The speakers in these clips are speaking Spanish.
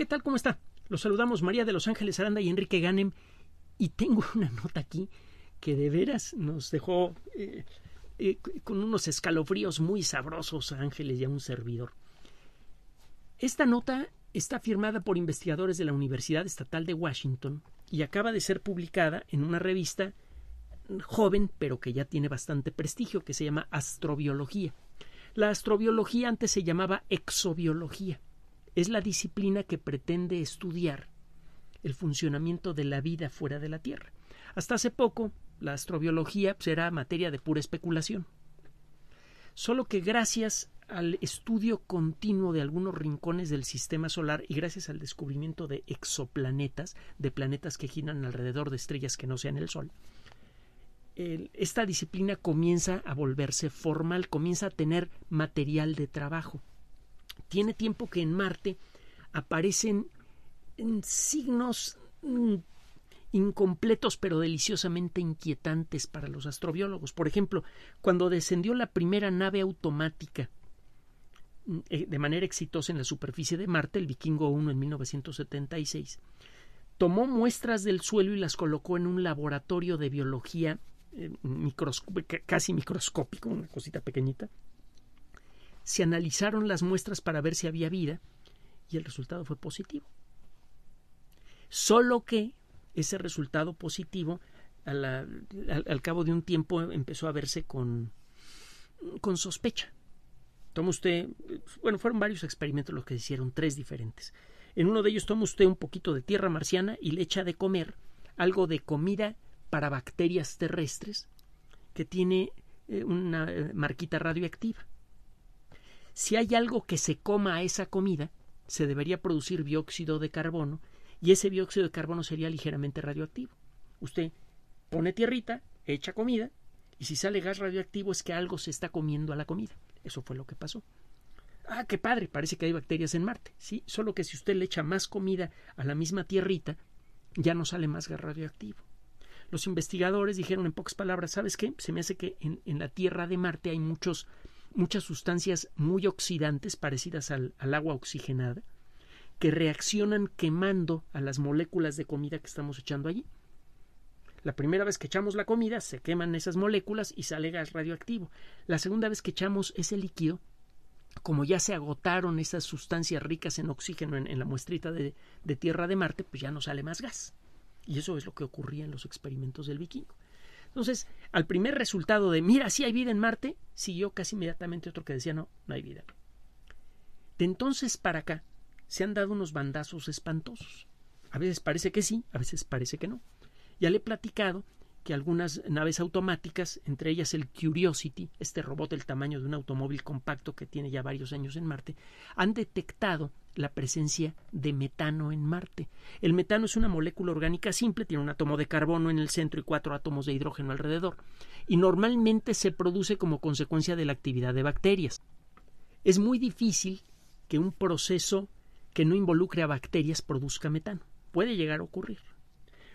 ¿Qué tal? ¿Cómo está? Los saludamos María de Los Ángeles Aranda y Enrique Ganem. Y tengo una nota aquí que de veras nos dejó eh, eh, con unos escalofríos muy sabrosos a Ángeles y a un servidor. Esta nota está firmada por investigadores de la Universidad Estatal de Washington y acaba de ser publicada en una revista joven pero que ya tiene bastante prestigio que se llama Astrobiología. La astrobiología antes se llamaba exobiología es la disciplina que pretende estudiar el funcionamiento de la vida fuera de la Tierra. Hasta hace poco, la astrobiología pues, era materia de pura especulación. Solo que gracias al estudio continuo de algunos rincones del sistema solar y gracias al descubrimiento de exoplanetas, de planetas que giran alrededor de estrellas que no sean el Sol, esta disciplina comienza a volverse formal, comienza a tener material de trabajo tiene tiempo que en Marte aparecen mm, signos mm, incompletos pero deliciosamente inquietantes para los astrobiólogos. Por ejemplo, cuando descendió la primera nave automática mm, eh, de manera exitosa en la superficie de Marte, el Vikingo 1 en 1976, tomó muestras del suelo y las colocó en un laboratorio de biología eh, casi microscópico, una cosita pequeñita, se analizaron las muestras para ver si había vida y el resultado fue positivo. Solo que ese resultado positivo al, cabo de un tiempo empezó a verse con, con sospecha. Toma usted, bueno, fueron varios experimentos los que se hicieron, tres diferentes. En uno de ellos toma usted un poquito de tierra marciana y le echa de comer algo de comida para bacterias terrestres que tiene eh, una eh, marquita radioactiva si hay algo que se coma a esa comida, se debería producir dióxido de carbono y ese dióxido de carbono sería ligeramente radioactivo. Usted pone tierrita, echa comida y si sale gas radioactivo es que algo se está comiendo a la comida. Eso fue lo que pasó. Ah, qué padre, parece que hay bacterias en Marte. Sí, solo que si usted le echa más comida a la misma tierrita, ya no sale más gas radioactivo. Los investigadores dijeron en pocas palabras, ¿sabes qué? Se me hace que en la Tierra de Marte hay muchos muchas sustancias muy oxidantes parecidas al, agua oxigenada que reaccionan quemando a las moléculas de comida que estamos echando allí. La primera vez que echamos la comida se queman esas moléculas y sale gas radioactivo. La segunda vez que echamos ese líquido, como ya se agotaron esas sustancias ricas en oxígeno en, la muestrita de, de, tierra de Marte, pues ya no sale más gas. Y eso es lo que ocurría en los experimentos del vikingo. Entonces, al primer resultado de, mira, sí hay vida en Marte, siguió casi inmediatamente otro que decía, no, no hay vida. De entonces para acá, se han dado unos bandazos espantosos. A veces parece que sí, a veces parece que no. Ya le he platicado algunas naves automáticas, entre ellas el Curiosity, este robot del tamaño de un automóvil compacto que tiene ya varios años en Marte, han detectado la presencia de metano en Marte. El metano es una molécula orgánica simple, tiene un átomo de carbono en el centro y cuatro átomos de hidrógeno alrededor, y normalmente se produce como consecuencia de la actividad de bacterias. Es muy difícil que un proceso que no involucre a bacterias produzca metano. Puede llegar a ocurrir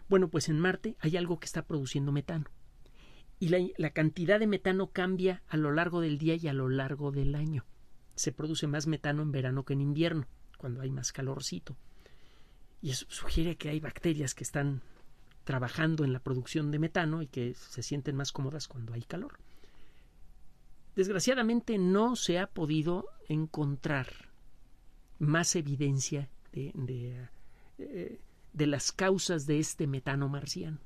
bueno, pues en Marte hay algo que está produciendo metano. Y la, cantidad de metano cambia a lo largo del día y a lo largo del año. Se produce más metano en verano que en invierno, cuando hay más calorcito. Y eso sugiere que hay bacterias que están trabajando en la producción de metano y que se sienten más cómodas cuando hay calor. Desgraciadamente no se ha podido encontrar más evidencia de, eh, de las causas de este metano marciano.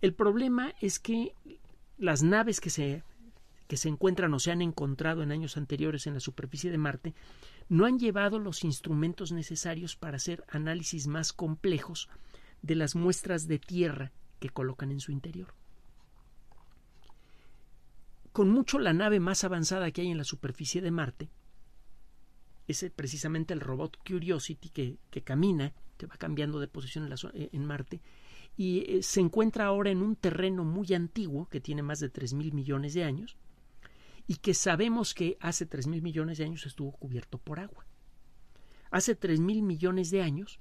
El problema es que las naves que se, que se encuentran o se han encontrado en años anteriores en la superficie de Marte no han llevado los instrumentos necesarios para hacer análisis más complejos de las muestras de tierra que colocan en su interior. Con mucho la nave más avanzada que hay en la superficie de Marte es precisamente el robot Curiosity que camina va cambiando de posición en, eh, Marte, y eh, se encuentra ahora en un terreno muy antiguo que tiene más de 3 mil millones de años y que sabemos que hace 3 mil millones de años estuvo cubierto por agua. Hace 3 mil millones de años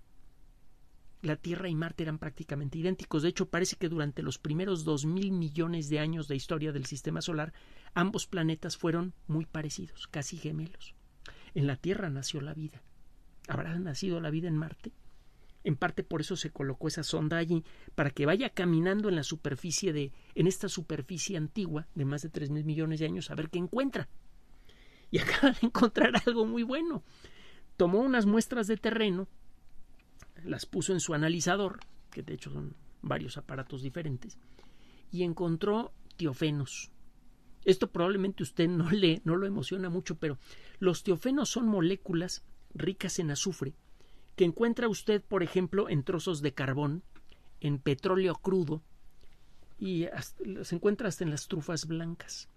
la Tierra y Marte eran prácticamente idénticos. De hecho, parece que durante los primeros 2 mil millones de años de historia del sistema solar, ambos planetas fueron muy parecidos, casi gemelos. En la Tierra nació la vida. ¿Habrá nacido la vida en Marte? En parte por eso se colocó esa sonda allí, para que vaya caminando en la superficie de, en esta superficie antigua de más de 3 mil millones de años, a ver qué encuentra. Y acaba de encontrar algo muy bueno. Tomó unas muestras de terreno, las puso en su analizador, que de hecho son varios aparatos diferentes, y encontró tiofenos. Esto probablemente usted no le no lo emociona mucho, pero los tiofenos son moléculas ricas en azufre que encuentra usted, por ejemplo, en trozos de carbón, en petróleo crudo y se encuentra hasta en las trufas blancas.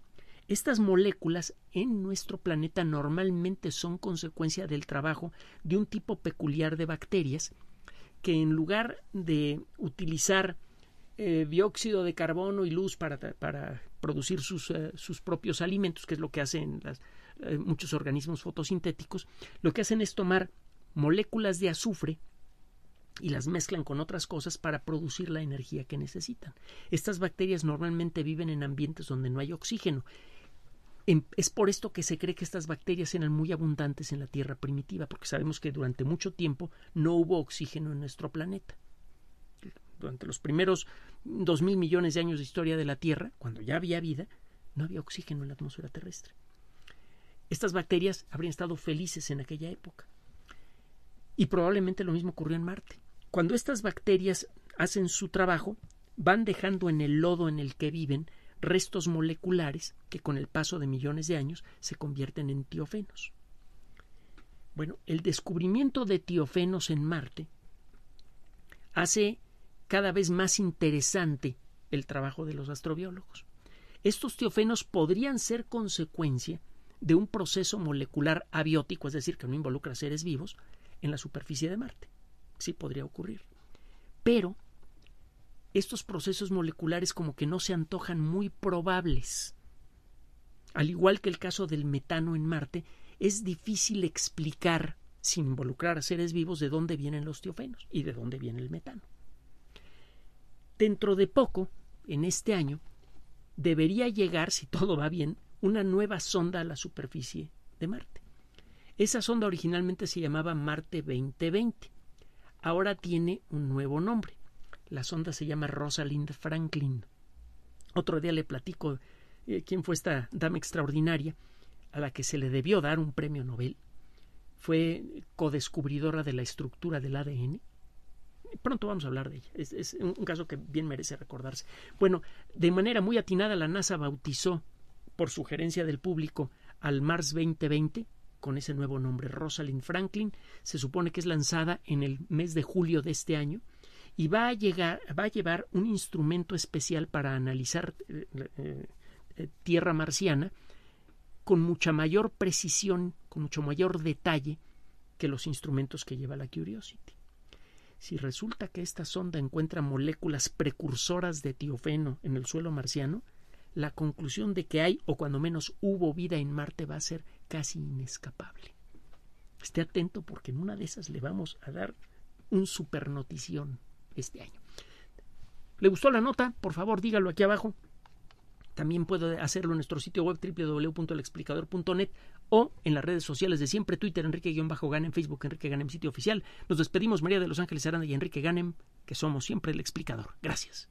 Estas moléculas en nuestro planeta normalmente son consecuencia del trabajo de un tipo peculiar de bacterias que en lugar de utilizar eh, dióxido de carbono y luz para, producir sus, eh, sus, propios alimentos, que es lo que hacen eh, muchos organismos fotosintéticos, lo que hacen es tomar moléculas de azufre y las mezclan con otras cosas para producir la energía que necesitan. Estas bacterias normalmente viven en ambientes donde no hay oxígeno. Em, es por esto que se cree que estas bacterias eran muy abundantes en la Tierra primitiva, porque sabemos que durante mucho tiempo no hubo oxígeno en nuestro planeta. Durante los primeros dos mil millones de años de historia de la Tierra, cuando ya había vida, no había oxígeno en la atmósfera terrestre. Estas bacterias habrían estado felices en aquella época. Y probablemente lo mismo ocurrió en Marte. Cuando estas bacterias hacen su trabajo, van dejando en el lodo en el que viven restos moleculares que con el paso de millones de años se convierten en tiofenos. Bueno, el descubrimiento de tiofenos en Marte hace cada vez más interesante el trabajo de los astrobiólogos. Estos tiofenos podrían ser consecuencia de un proceso molecular abiótico, es decir, que no involucra seres vivos, en la superficie de Marte. Sí podría ocurrir. Pero estos procesos moleculares como que no se antojan muy probables. Al igual que el caso del metano en Marte, es difícil explicar, sin involucrar a seres vivos, de dónde vienen los tiofenos y de dónde viene el metano. Dentro de poco, en este año, debería llegar, si todo va bien, una nueva sonda a la superficie de Marte. Esa sonda originalmente se llamaba Marte 2020. Ahora tiene un nuevo nombre. La sonda se llama Rosalind Franklin. Otro día le platico eh, quién fue esta dama extraordinaria a la que se le debió dar un premio Nobel. Fue codescubridora de la estructura del ADN. Pronto vamos a hablar de ella. Es, un caso que bien merece recordarse. Bueno, de manera muy atinada la NASA bautizó, por sugerencia del público, al Mars 2020 con ese nuevo nombre, Rosalind Franklin, se supone que es lanzada en el mes de julio de este año y va a, llegar, va a llevar un instrumento especial para analizar eh, eh, tierra marciana con mucha mayor precisión, con mucho mayor detalle que los instrumentos que lleva la Curiosity. Si resulta que esta sonda encuentra moléculas precursoras de tiofeno en el suelo marciano, la conclusión de que hay, o cuando menos hubo vida en Marte, va a ser casi inescapable. Esté atento porque en una de esas le vamos a dar un super este año. ¿Le gustó la nota? Por favor, dígalo aquí abajo. También puede hacerlo en nuestro sitio web www.elexplicador.net o en las redes sociales de siempre, Twitter, Enrique-Ganem, Facebook, Enrique Ganem, sitio oficial. Nos despedimos María de los Ángeles Aranda y Enrique Ganem, que somos siempre el explicador. Gracias.